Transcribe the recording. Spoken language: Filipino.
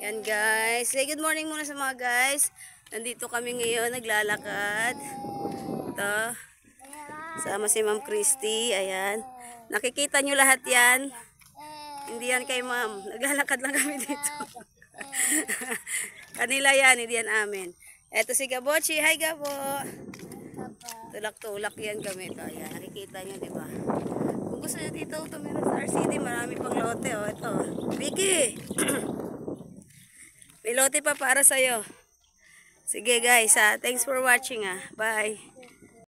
Yan guys. Say good morning muna sa mga guys. Nandito kami ngayon naglalakad. Ito. Sama si Ma'am Christy. Ayan. Nakikita nyo lahat yan. Hindi yan kay Ma'am. Naglalakad lang kami dito. Kanila yan. Hindi yan amin. Eto si Gabochi. Hi Gabo. Tulak-tulak yan kami. Ito. Ayan. Nakikita nyo diba? Kung gusto nyo dito tumira sa RCD. Marami pang lote. O. Oh. Ito. Vicky. Pilote pa para sa'yo. Sige guys, ah. thanks for watching ah. Bye.